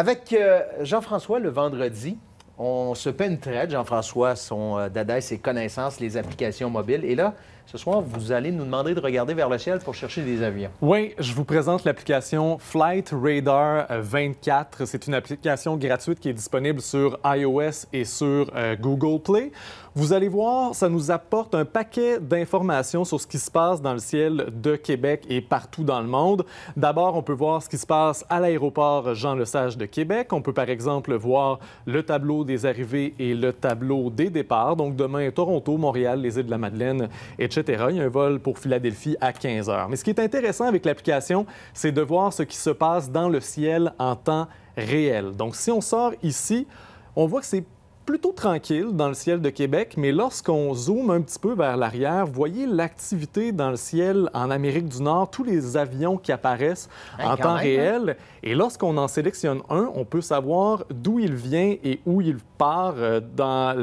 Avec euh, Jean-François le vendredi, on se peine Jean-François, son dadaï, euh, dada ses connaissances, les applications mobiles. Et là, ce soir, vous allez nous demander de regarder vers le ciel pour chercher des avions. Oui, je vous présente l'application Flight Radar 24. Euh, C'est une application gratuite qui est disponible sur iOS et sur euh, Google Play. Vous allez voir, ça nous apporte un paquet d'informations sur ce qui se passe dans le ciel de Québec et partout dans le monde. D'abord, on peut voir ce qui se passe à l'aéroport Jean-Lesage de Québec. On peut par exemple voir le tableau des arrivées et le tableau des départs. Donc demain, Toronto, Montréal, les îles de la Madeleine, etc. Il y a un vol pour Philadelphie à 15 heures. Mais ce qui est intéressant avec l'application, c'est de voir ce qui se passe dans le ciel en temps réel. Donc si on sort ici, on voit que c'est plutôt tranquille dans le ciel de Québec, mais lorsqu'on zoome un petit peu vers l'arrière, vous voyez l'activité dans le ciel en Amérique du Nord, tous les avions qui apparaissent en temps hein? réel. Et lorsqu'on en sélectionne un, on peut savoir d'où il vient et où il part, euh, dans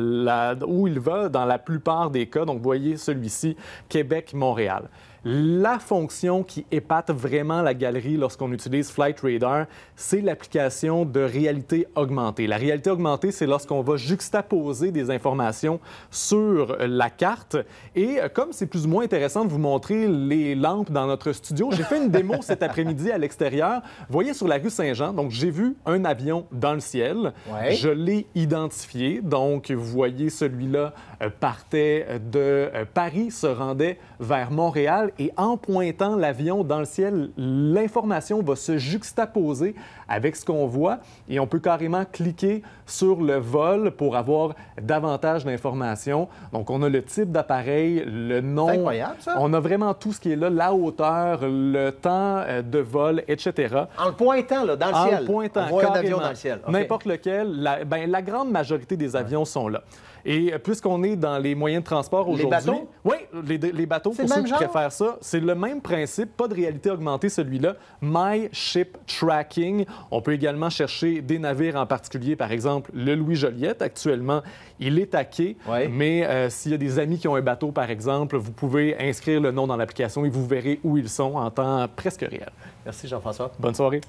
où il va dans la plupart des cas. Donc, voyez celui-ci, Québec-Montréal. La fonction qui épate vraiment la galerie lorsqu'on utilise Flightradar, c'est l'application de réalité augmentée. La réalité augmentée, c'est lorsqu'on va juxtaposer des informations sur la carte. Et comme c'est plus ou moins intéressant de vous montrer les lampes dans notre studio, j'ai fait une démo cet après-midi à l'extérieur. Voyez sur la rue Saint-Jean, donc j'ai vu un avion dans le ciel. Je l'ai identifié. Donc, vous voyez, celui-là euh, partait de euh, Paris, se rendait vers Montréal et en pointant l'avion dans le ciel, l'information va se juxtaposer avec ce qu'on voit et on peut carrément cliquer sur le vol pour avoir davantage d'informations. Donc, on a le type d'appareil, le nom. incroyable, ça. On a vraiment tout ce qui est là, la hauteur, le temps euh, de vol, etc. En le pointant, là, dans le ciel. En le pointant, on voit un avion dans le ciel. N'importe lequel. La, ben, la grande majorité des avions sont là. Et euh, puisqu'on est dans les moyens de transport aujourd'hui... Les bateaux? Oui, les, bateaux, pour le ceux qui genre? ça c'est le même principe, pas de réalité augmentée celui-là, My Ship Tracking. On peut également chercher des navires en particulier, par exemple le Louis Joliette. Actuellement, il est taqué, mais euh, s'il y a des amis qui ont un bateau, par exemple, vous pouvez inscrire le nom dans l'application et vous verrez où ils sont en temps presque réel. Merci Jean-François. Bonne soirée.